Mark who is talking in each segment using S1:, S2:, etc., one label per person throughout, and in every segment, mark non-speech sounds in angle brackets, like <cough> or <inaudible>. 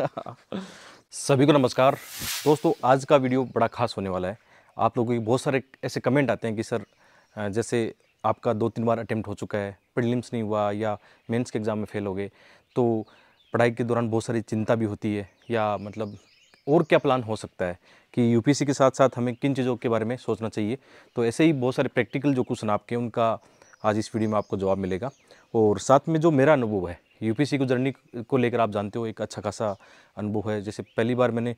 S1: सभी को नमस्कार दोस्तों आज का वीडियो बड़ा खास होने वाला है आप लोगों के बहुत सारे ऐसे कमेंट आते हैं कि सर जैसे आपका दो तीन बार अटैम्प्ट हो चुका है प्रीलिम्स नहीं हुआ या मेंस के एग्ज़ाम में फेल हो गए तो पढ़ाई के दौरान बहुत सारी चिंता भी होती है या मतलब और क्या प्लान हो सकता है कि यूपीएससी के साथ साथ हमें किन चीज़ों के बारे में सोचना चाहिए तो ऐसे ही बहुत सारे प्रैक्टिकल जो क्वेश्चन आपके उनका आज इस वीडियो में आपको जवाब मिलेगा और साथ में जो मेरा अनुभव है यूपीसी की जर्नी को लेकर आप जानते हो एक अच्छा खासा अनुभव है जैसे पहली बार मैंने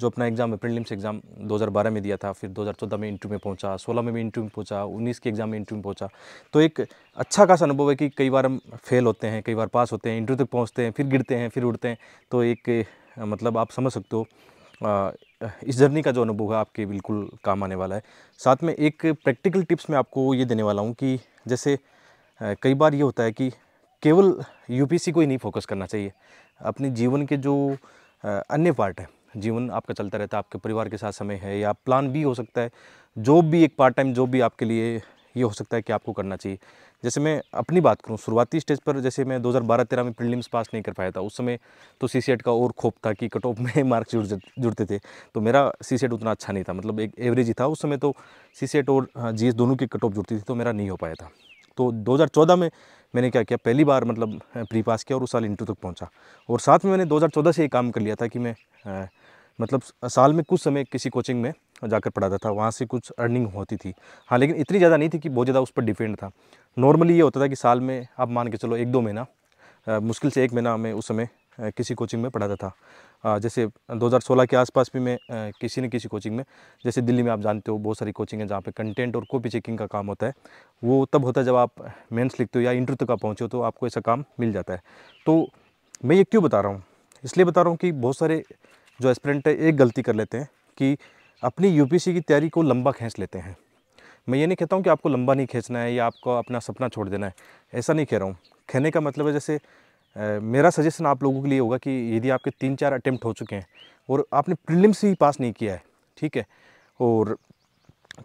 S1: जो अपना एग्ज़ाम है प्रिलिम्स एग्ज़ाम 2012 में दिया था फिर 2014 में इंटरव्यू में पहुंचा 16 में भी इंटरव्यू में पहुंचा 19 के एग्ज़ाम में इंटरव्यू में पहुंचा तो एक अच्छा खासा अनुभव है कि कई बार हम फेल होते हैं कई बार पास होते हैं इंटरव्यू तक पहुँचते हैं फिर गिरते हैं फिर उड़ते हैं तो एक मतलब आप समझ सकते हो इस जर्नी का जो अनुभव है आपके बिल्कुल काम आने वाला है साथ में एक प्रैक्टिकल टिप्स मैं आपको ये देने वाला हूँ कि जैसे कई बार ये होता है कि केवल यूपीसी को ही नहीं फोकस करना चाहिए अपने जीवन के जो अन्य पार्ट हैं जीवन आपका चलता रहता है आपके परिवार के साथ समय है या प्लान भी हो सकता है जॉब भी एक पार्ट टाइम जॉब भी आपके लिए ये हो सकता है कि आपको करना चाहिए जैसे मैं अपनी बात करूँ शुरुआती स्टेज पर जैसे मैं 2012-13 में प्रीलिम्स पास नहीं कर पाया था उस समय तो सी का और खोप था कि कट ऑफ में मार्क्स <laughs> जुड़ जुड़ते थे तो मेरा सी उतना अच्छा नहीं था मतलब एक एवरेज ही था उस समय तो सी और जी दोनों की कट ऑफ जुड़ती थी तो मेरा नहीं हो पाया था तो 2014 में मैंने क्या किया पहली बार मतलब प्री पास किया और उस साल इंटू तक पहुंचा और साथ में मैंने 2014 से ये काम कर लिया था कि मैं आ, मतलब साल में कुछ समय किसी कोचिंग में जाकर पढ़ाता था वहाँ से कुछ अर्निंग होती थी हाँ लेकिन इतनी ज़्यादा नहीं थी कि बहुत ज़्यादा उस पर डिपेंड था नॉर्मली ये होता था कि साल में आप मान के चलो एक दो महीना मुश्किल से एक महीना मैं उस समय किसी कोचिंग में पढ़ाता था जैसे 2016 के आसपास भी मैं किसी न किसी कोचिंग में जैसे दिल्ली में आप जानते हो बहुत सारी कोचिंग है जहाँ पे कंटेंट और कॉपी चेकिंग का काम होता है वो तब होता है जब आप मेंस लिखते हो या इंटरव्यू तक आप पहुँचे हो तो आपको ऐसा काम मिल जाता है तो मैं ये क्यों बता रहा हूँ इसलिए बता रहा हूँ कि बहुत सारे जो एस्परेंट है एक गलती कर लेते हैं कि अपनी यू की तैयारी को लंबा खींच लेते हैं मैं ये नहीं कहता हूँ कि आपको लंबा नहीं खींचना है या आपको अपना सपना छोड़ देना है ऐसा नहीं कह रहा हूँ कहने का मतलब है जैसे मेरा सजेशन आप लोगों के लिए होगा कि यदि आपके तीन चार अटैम्प्ट हो चुके हैं और आपने प्रिलिम्स ही पास नहीं किया है ठीक है और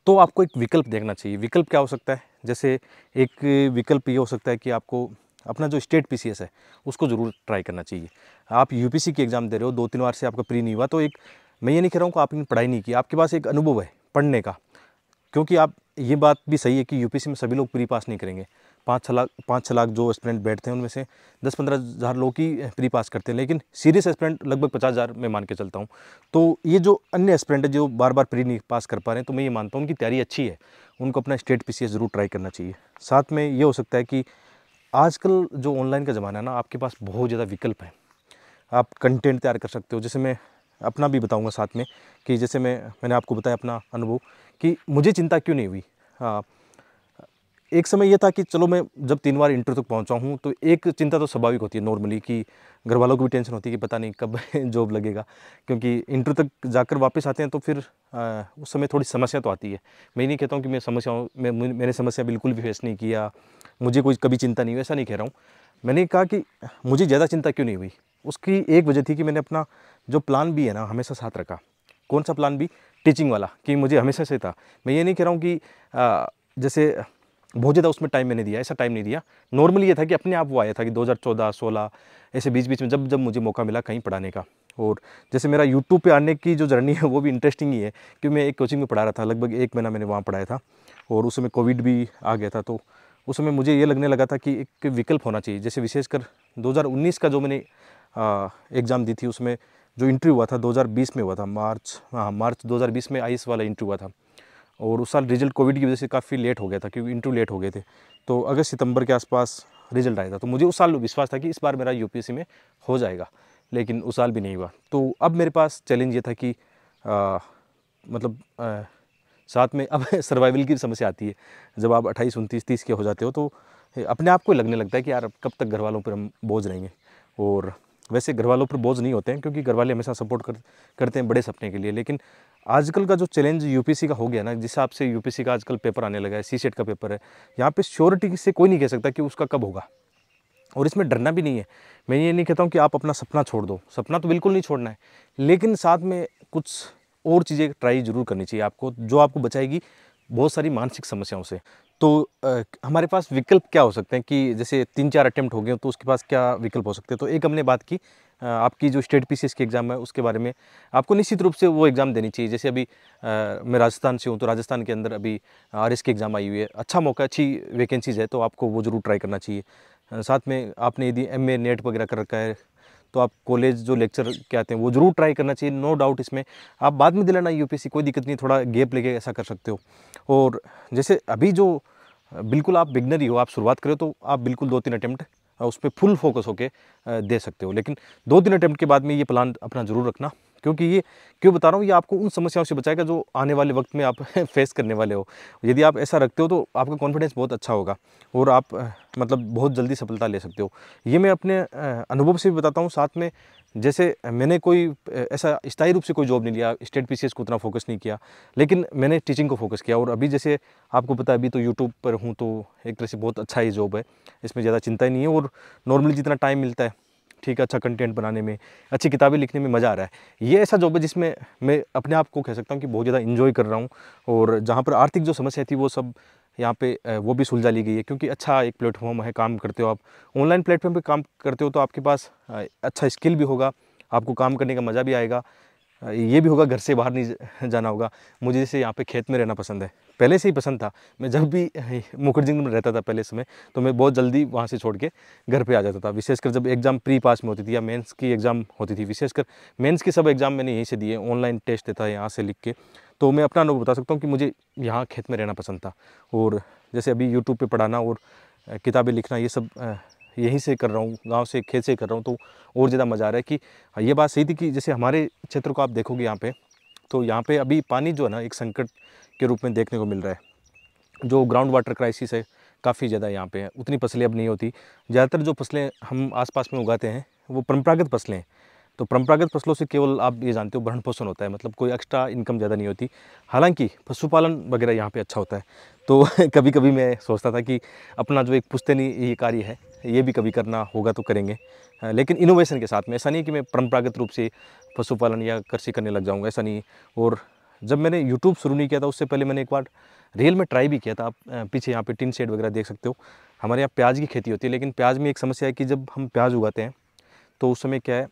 S1: तो आपको एक विकल्प देखना चाहिए विकल्प क्या हो सकता है जैसे एक विकल्प ये हो सकता है कि आपको अपना जो स्टेट पीसीएस है उसको ज़रूर ट्राई करना चाहिए आप यूपीसी की एग्ज़ाम दे रहे हो दो तीन बार से आपका प्री नहीं हुआ तो एक मैं ये नहीं कह रहा हूँ कि आपने पढ़ाई नहीं की आपके पास एक अनुभव है पढ़ने का क्योंकि आप ये बात भी सही है कि यूपीसी में सभी लोग प्री पास नहीं करेंगे पाँच छः लाख पाँच छः लाख जो स्टूडेंट बैठते हैं उनमें से दस पंद्रह हज़ार लोग ही प्री पास करते हैं लेकिन सीरियस स्टूडेंट लगभग पचास हज़ार मैं मान के चलता हूँ तो ये जो अन्य स्टूडेंट है जो बार बार प्री नहीं पास कर पा रहे हैं तो मैं ये मानता हूँ उनकी तैयारी अच्छी है उनको अपना स्टेट पी ज़रूर ट्राई करना चाहिए साथ में ये हो सकता है कि आजकल जो ऑनलाइन का ज़माना है ना आपके पास बहुत ज़्यादा विकल्प है आप कंटेंट तैयार कर सकते हो जैसे मैं अपना भी बताऊंगा साथ में कि जैसे मैं मैंने आपको बताया अपना अनुभव कि मुझे चिंता क्यों नहीं हुई हाँ एक समय यह था कि चलो मैं जब तीन बार इंटरव्यू तक पहुंचा हूँ तो एक चिंता तो स्वाभाविक होती है नॉर्मली कि घर वालों को भी टेंशन होती है कि पता नहीं कब जॉब <laughs> लगेगा क्योंकि इंटरव्यू तक जाकर वापस आते हैं तो फिर आ, उस समय थोड़ी समस्या तो आती है मैं नहीं कहता हूँ कि मैं समस्याओं में मैंने समस्या बिल्कुल भी फेस नहीं किया मुझे कोई कभी चिंता नहीं हुई ऐसा नहीं कह रहा हूँ मैंने कहा कि मुझे ज़्यादा चिंता क्यों नहीं हुई उसकी एक वजह थी कि मैंने अपना जो प्लान भी है ना हमेशा साथ रखा कौन सा प्लान भी टीचिंग वाला कि मुझे हमेशा से था मैं ये नहीं कह रहा हूँ कि जैसे बहुत ज़्यादा उसमें टाइम मैंने दिया ऐसा टाइम नहीं दिया नॉर्मली ये था कि अपने आप वो आया था कि 2014 16 ऐसे बीच बीच में जब जब मुझे मौका मिला कहीं पढ़ाने का और जैसे मेरा यूट्यूब पे आने की जो जर्नी है वो भी इंटरेस्टिंग ही है कि मैं एक कोचिंग में पढ़ा रहा था लगभग एक महीना मैंने वहाँ पढ़ाया था और उस समय कोविड भी आ गया था तो उस समय मुझे ये लगने लगा था कि एक विकल्प होना चाहिए जैसे विशेषकर दो का जो मैंने एग्ज़ाम दी थी उसमें जो इंटरव्यू हुआ था दो में हुआ था मार्च हाँ मार्च दो में आई वाला इंटरव्यू हुआ था और उस साल रिजल्ट कोविड की वजह से काफ़ी लेट हो गया था क्योंकि इंटरव्यू लेट हो गए थे तो अगस्त सितंबर के आसपास रिजल्ट आया था तो मुझे उस साल विश्वास था कि इस बार मेरा यूपीएससी में हो जाएगा लेकिन उस साल भी नहीं हुआ तो अब मेरे पास चैलेंज ये था कि आ, मतलब आ, साथ में अब सर्वाइवल <laughs> की समस्या आती है जब आप अट्ठाईस उनतीस तीस के हो जाते हो तो अपने आप को लगने लगता है कि यार कब तक घर वालों पर हम बोझ रहेंगे और वैसे घर वालों पर बोझ नहीं होते हैं क्योंकि घर वाले हमेशा सपोर्ट कर करते हैं बड़े सपने के लिए लेकिन आजकल का जो चैलेंज यूपीसी का हो गया ना जिस हिसाब से यूपीसी का आजकल पेपर आने लगा है सी सेट का पेपर है यहाँ पे श्योरिटी से कोई नहीं कह सकता कि उसका कब होगा और इसमें डरना भी नहीं है मैं ये नहीं कहता हूँ कि आप अपना सपना छोड़ दो सपना तो बिल्कुल नहीं छोड़ना है लेकिन साथ में कुछ और चीज़ें ट्राई ज़रूर करनी चाहिए आपको जो आपको बचाएगी बहुत सारी मानसिक समस्याओं से तो आ, हमारे पास विकल्प क्या हो सकते हैं कि जैसे तीन चार अटैम्प्ट हो गए तो उसके पास क्या विकल्प हो सकते हैं तो एक हमने बात की आपकी जो स्टेट पीसीएस के एग्ज़ाम है उसके बारे में आपको निश्चित रूप से वो एग्ज़ाम देनी चाहिए जैसे अभी आ, मैं राजस्थान से हूँ तो राजस्थान के अंदर अभी आर के एग्ज़ाम आई हुई है अच्छा मौका अच्छी वैकेंसीज़ है तो आपको वो ज़रूर ट्राई करना चाहिए साथ में आपने यदि एम नेट वगैरह कर रखा है तो आप कॉलेज जो लेक्चर के आते हैं वो ज़रूर ट्राई करना चाहिए नो डाउट इसमें आप बाद में दिलाना यूपीएससी कोई दिक्कत नहीं थोड़ा गैप लेके ऐसा कर सकते हो और जैसे अभी जो बिल्कुल आप बिगनर ही हो आप शुरुआत करो तो आप बिल्कुल दो तीन अटैम्प्ट उस पर फुल फोकस होके दे सकते हो लेकिन दो दिन अटैम्प्ट के बाद में ये प्लान अपना ज़रूर रखना क्योंकि ये क्यों बता रहा हूँ ये आपको उन समस्याओं से बचाएगा जो आने वाले वक्त में आप फेस <laughs> करने वाले हो यदि आप ऐसा रखते हो तो आपका कॉन्फिडेंस बहुत अच्छा होगा और आप मतलब बहुत जल्दी सफलता ले सकते हो ये मैं अपने अनुभव से भी बताता हूँ साथ में जैसे मैंने कोई ऐसा स्थायी रूप से कोई जॉब नहीं लिया स्टेट पीसीएस को उतना फोकस नहीं किया लेकिन मैंने टीचिंग को फोकस किया और अभी जैसे आपको पता है अभी तो यूट्यूब पर हूँ तो एक तरह से बहुत अच्छा ही जॉब है इसमें ज़्यादा चिंता ही नहीं है और नॉर्मली जितना टाइम मिलता है ठीक है अच्छा कंटेंट बनाने में अच्छी किताबें लिखने में मज़ा आ रहा है ये ऐसा जॉब है जिसमें मैं अपने आप को कह सकता हूँ कि बहुत ज़्यादा इन्जॉय कर रहा हूँ और जहाँ पर आर्थिक जो समस्या थी वो सब यहाँ पे वो भी सुलझा ली गई है क्योंकि अच्छा एक प्लेटफॉर्म है काम करते हो आप ऑनलाइन प्लेटफॉर्म पे काम करते हो तो आपके पास अच्छा स्किल भी होगा आपको काम करने का मज़ा भी आएगा ये भी होगा घर से बाहर नहीं जाना होगा मुझे जैसे यहाँ पे खेत में रहना पसंद है पहले से ही पसंद था मैं जब भी <laughs> मुखर्जिंग में रहता था पहले समय तो मैं बहुत जल्दी वहाँ से छोड़ के घर पे आ जाता था विशेषकर जब एग्ज़ाम प्री पास में होती थी या मेंस की एग्ज़ाम होती थी विशेषकर मेंस के सब एग्ज़ाम मैंने यहीं से दिए ऑनलाइन टेस्ट देता है यहाँ से लिख के तो मैं अपना अनुभव बता सकता हूँ कि मुझे यहाँ खेत में रहना पसंद था और जैसे अभी यूट्यूब पर पढ़ाना और किताबें लिखना ये सब यहीं से कर रहा हूँ गांव से खेत से कर रहा हूँ तो और ज़्यादा मज़ा आ रहा है कि ये बात सही थी कि जैसे हमारे क्षेत्र को आप देखोगे यहाँ पे तो यहाँ पे अभी पानी जो है ना एक संकट के रूप में देखने को मिल रहा है जो ग्राउंड वाटर क्राइसिस है काफ़ी ज़्यादा यहाँ पे है उतनी फसलें अब नहीं होती ज़्यादातर जो फसलें हम आसपास में उगाते हैं वो परंपरागत फसलें हैं तो परंपरागत फसलों से केवल आप ये जानते हो भरण पोषण होता है मतलब कोई एक्स्ट्रा इनकम ज़्यादा नहीं होती हालांकि पशुपालन वगैरह यहाँ पे अच्छा होता है तो <laughs> कभी कभी मैं सोचता था कि अपना जो एक पुश्तनी ये कार्य है ये भी कभी करना होगा तो करेंगे लेकिन इनोवेशन के साथ में ऐसा नहीं है कि मैं परंपरागत रूप से पशुपालन या कृषि करने लग जाऊँगा ऐसा नहीं और जब मैंने यूट्यूब शुरू नहीं किया था उससे पहले मैंने एक बार रियल में ट्राई भी किया था आप पीछे यहाँ पे टिन सेट वगैरह देख सकते हो हमारे यहाँ प्याज की खेती होती है लेकिन प्याज में एक समस्या है कि जब हम प्याज उगाते हैं तो उस समय क्या है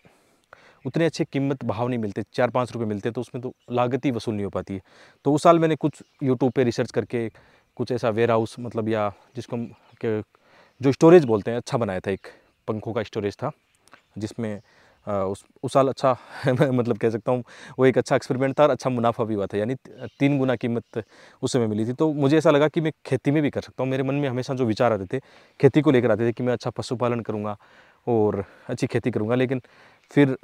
S1: उतने अच्छे कीमत भाव नहीं मिलते चार पाँच रुपये मिलते तो उसमें तो लागत ही वसूल नहीं हो पाती है तो उस साल मैंने कुछ यूट्यूब पर रिसर्च करके कुछ ऐसा वेयर हाउस मतलब या जिसको हम जो स्टोरेज बोलते हैं अच्छा बनाया था एक पंखों का स्टोरेज था जिसमें उस उस साल अच्छा <laughs> मतलब कह सकता हूँ वो एक अच्छा एक्सपेरिमेंट था और अच्छा मुनाफा भी हुआ था यानी तीन गुना कीमत उस समय मिली थी तो मुझे ऐसा लगा कि मैं खेती में भी कर सकता हूँ मेरे मन में हमेशा जो विचार आते थे खेती को लेकर आते थे कि मैं अच्छा पशुपालन करूँगा और अच्छी खेती करूँगा लेकिन फिर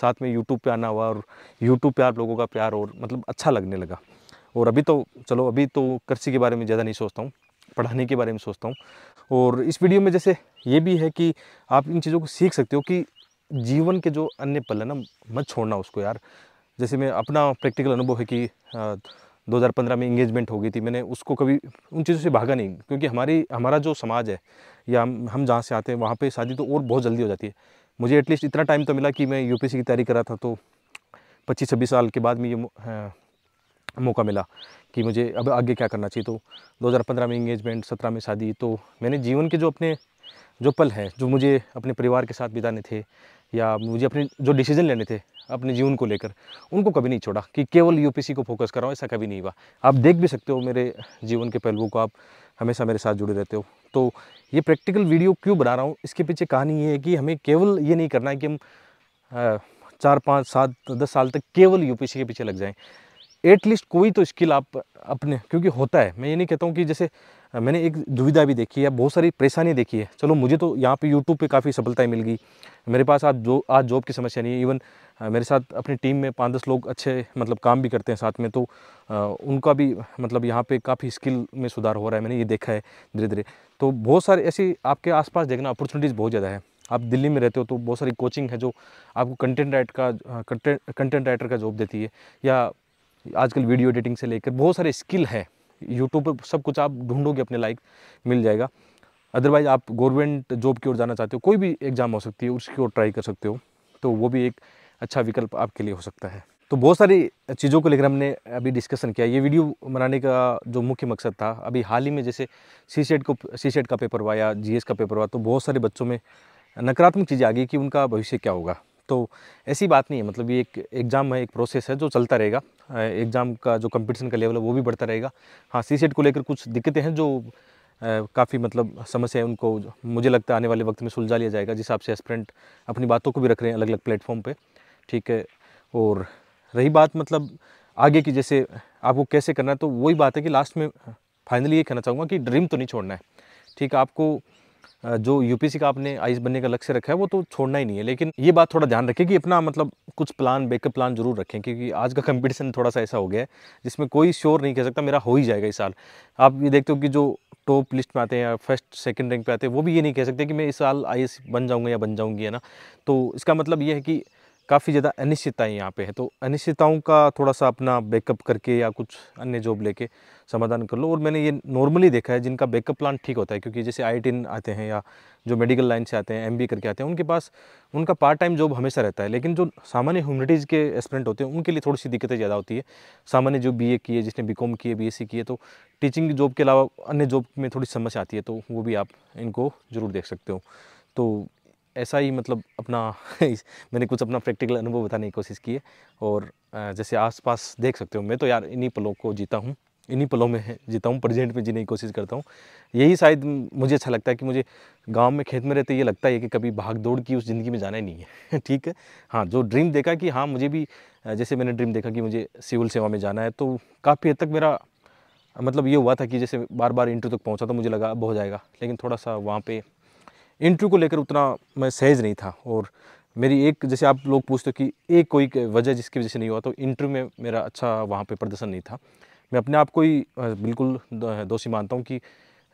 S1: साथ में यूट्यूब पे आना हुआ और यूट्यूब पे आप लोगों का प्यार और मतलब अच्छा लगने लगा और अभी तो चलो अभी तो कृषि के बारे में ज़्यादा नहीं सोचता हूँ पढ़ाने के बारे में सोचता हूँ और इस वीडियो में जैसे ये भी है कि आप इन चीज़ों को सीख सकते हो कि जीवन के जो अन्य पल है ना मत छोड़ना उसको यार जैसे मैं अपना प्रैक्टिकल अनुभव है कि आ, 2015 में इंगेजमेंट हो गई थी मैंने उसको कभी उन चीज़ों से भागा नहीं क्योंकि हमारी हमारा जो समाज है या हम हम जहाँ से आते हैं वहाँ पे शादी तो और बहुत जल्दी हो जाती है मुझे एटलीस्ट इतना टाइम तो मिला कि मैं यू की तैयारी कर रहा था तो पच्चीस छब्बीस साल के बाद में ये मौका मिला कि मुझे अब आगे क्या करना चाहिए तो 2015 में इंगेजमेंट 17 में शादी तो मैंने जीवन के जो अपने जो पल हैं जो मुझे अपने परिवार के साथ बिताने थे या मुझे अपने जो डिसीजन लेने थे अपने जीवन को लेकर उनको कभी नहीं छोड़ा कि केवल यूपीसी को फोकस कर रहा हूँ ऐसा कभी नहीं हुआ आप देख भी सकते हो मेरे जीवन के पहलुओं को आप हमेशा मेरे साथ जुड़े रहते हो तो ये प्रैक्टिकल वीडियो क्यों बना रहा हूँ इसके पीछे कहानी ये है कि हमें केवल ये नहीं करना है कि हम चार पाँच सात दस साल तक केवल यूपीसी के पीछे लग जाएँ एटलीस्ट कोई तो स्किल आप अपने क्योंकि होता है मैं ये नहीं कहता हूँ कि जैसे मैंने एक दुविधा भी देखी है बहुत सारी परेशानी देखी है चलो मुझे तो यहाँ पे यूट्यूब पे काफ़ी सफलताएँ मिल गई मेरे पास आज जो आज जॉब की समस्या नहीं है इवन मेरे साथ अपनी टीम में पाँच दस लोग अच्छे मतलब काम भी करते हैं साथ में तो उनका भी मतलब यहाँ पे काफ़ी स्किल में सुधार हो रहा है मैंने ये देखा है धीरे धीरे तो बहुत सारे ऐसी आपके आसपास देखना अपॉर्चुनिटीज़ बहुत ज़्यादा है आप दिल्ली में रहते हो तो बहुत सारी कोचिंग है जो आपको कंटेंट राइट का कंटेंट राइटर का जॉब देती है या आजकल वीडियो एडिटिंग से लेकर बहुत सारे स्किल है यूट्यूब पर सब कुछ आप ढूंढोगे अपने लाइक मिल जाएगा अदरवाइज़ आप गवर्नमेंट जॉब की ओर जाना चाहते हो कोई भी एग्ज़ाम हो सकती है उसकी ओर ट्राई कर सकते हो तो वो भी एक अच्छा विकल्प आपके लिए हो सकता है तो बहुत सारी चीज़ों को लेकर हमने अभी डिस्कशन किया ये वीडियो बनाने का जो मुख्य मकसद था अभी हाल ही में जैसे सी सेट को सी सेट का पेपर हुआ या जी का पेपर हुआ तो बहुत सारे बच्चों में नकारात्मक चीज़ें आ गई कि उनका भविष्य क्या होगा तो ऐसी बात नहीं है मतलब ये एक एग्ज़ाम है एक प्रोसेस है जो चलता रहेगा एग्ज़ाम का जो कंपटीशन का लेवल है वो भी बढ़ता रहेगा हाँ सी सेट को लेकर कुछ दिक्कतें हैं जो काफ़ी मतलब समस्या है उनको मुझे लगता है आने वाले वक्त में सुलझा लिया जाएगा जिस हिसाब से एस्परेंट अपनी बातों को भी रख रहे हैं अलग अलग प्लेटफॉर्म पर ठीक है और रही बात मतलब आगे की जैसे आपको कैसे करना है तो वही बात है कि लास्ट में फाइनली ये कहना चाहूँगा कि ड्रीम तो नहीं छोड़ना है ठीक है आपको जो यूपीसी का आपने आइस बनने का लक्ष्य रखा है वो तो छोड़ना ही नहीं है लेकिन ये बात थोड़ा ध्यान रखें कि अपना मतलब कुछ प्लान बेकअप प्लान जरूर रखें क्योंकि आज का कंपटीशन थोड़ा सा ऐसा हो गया है जिसमें कोई श्योर नहीं कह सकता मेरा हो ही जाएगा इस साल आप ये देखते हो कि जो टॉप लिस्ट में आते हैं या फर्स्ट सेकेंड रैंक पर आते हैं वो भी ये नहीं कह सकते कि मैं इस साल आई बन जाऊँगा या बन जाऊँगी है ना तो इसका मतलब ये है कि काफ़ी ज़्यादा अनिश्चितताएँ यहाँ पे हैं तो अनिश्चितताओं का थोड़ा सा अपना बैकअप करके या कुछ अन्य जॉब लेके समाधान कर लो और मैंने ये नॉर्मली देखा है जिनका बैकअप प्लान ठीक होता है क्योंकि जैसे आई आते हैं या जो मेडिकल लाइन से आते हैं एम करके आते हैं उनके पास उनका पार्ट टाइम जॉब हमेशा रहता है लेकिन जो सामान्य ह्यूमिनिटीज़ के एस्परेंट होते हैं उनके लिए थोड़ी सी दिक्कतें ज़्यादा होती है सामान्य जो बी किए जिसने बी कॉम किए बी किए तो टीचिंग जॉब के अलावा अन्य जॉब में थोड़ी समस्या आती है तो वो भी आप इनको ज़रूर देख सकते हो तो ऐसा ही मतलब अपना <laughs> मैंने कुछ अपना प्रैक्टिकल अनुभव बताने की कोशिश की है और जैसे आसपास देख सकते हो मैं तो यार इन्हीं पलों को जीता हूँ इन्हीं पलों में <laughs> जीता हूँ प्रेजेंट में जीने की कोशिश करता हूँ यही शायद मुझे अच्छा लगता है कि मुझे गांव में खेत में रहते ये लगता है कि कभी भाग दौड़ की उस ज़िंदगी में जाना ही नहीं है <laughs> ठीक है हाँ जो ड्रीम देखा कि हाँ मुझे भी जैसे मैंने ड्रीम देखा कि मुझे सिविल सेवा में जाना है तो काफ़ी हद तक मेरा मतलब ये हुआ था कि जैसे बार बार इंटरव्यू तक पहुँचा तो मुझे लगा अब हो जाएगा लेकिन थोड़ा सा वहाँ पर इंटरव्यू को लेकर उतना मैं सहज नहीं था और मेरी एक जैसे आप लोग पूछते हो कि एक कोई वजह जिसकी वजह से नहीं हुआ तो इंटरव्यू में मेरा अच्छा वहाँ पे प्रदर्शन नहीं था मैं अपने आप को ही बिल्कुल दोषी मानता हूँ कि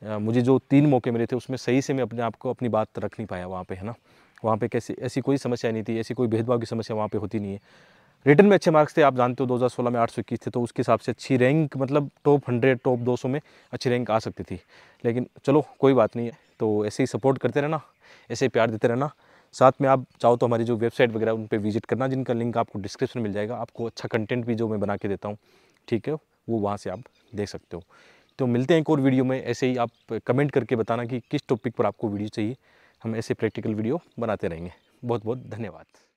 S1: मुझे जो तीन मौके मिले थे उसमें सही से मैं अपने आप को अपनी बात रख नहीं पाया वहाँ पर है ना वहाँ पर कैसे ऐसी कोई समस्या नहीं थी ऐसी कोई भेदभाव की समस्या वहाँ पर होती नहीं है रिटर्न में अच्छे मार्क्स थे आप जानते हो 2016 में आठ सौ थे तो उसके हिसाब से अच्छी रैंक मतलब टॉप हंड्रेड टॉप 200 में अच्छी रैंक आ सकती थी लेकिन चलो कोई बात नहीं है तो ऐसे ही सपोर्ट करते रहना ऐसे ही प्यार देते रहना साथ में आप चाहो तो हमारी जो वेबसाइट वगैरह उन पर विजिट करना जिनका लिंक आपको डिस्क्रिप्शन मिल जाएगा आपको अच्छा कंटेंट भी जो मैं बना के देता हूँ ठीक है वो वहाँ से आप देख सकते हो तो मिलते हैं एक और वीडियो में ऐसे ही आप कमेंट करके बताना कि किस टॉपिक पर आपको वीडियो चाहिए हम ऐसे प्रैक्टिकल वीडियो बनाते रहेंगे बहुत बहुत धन्यवाद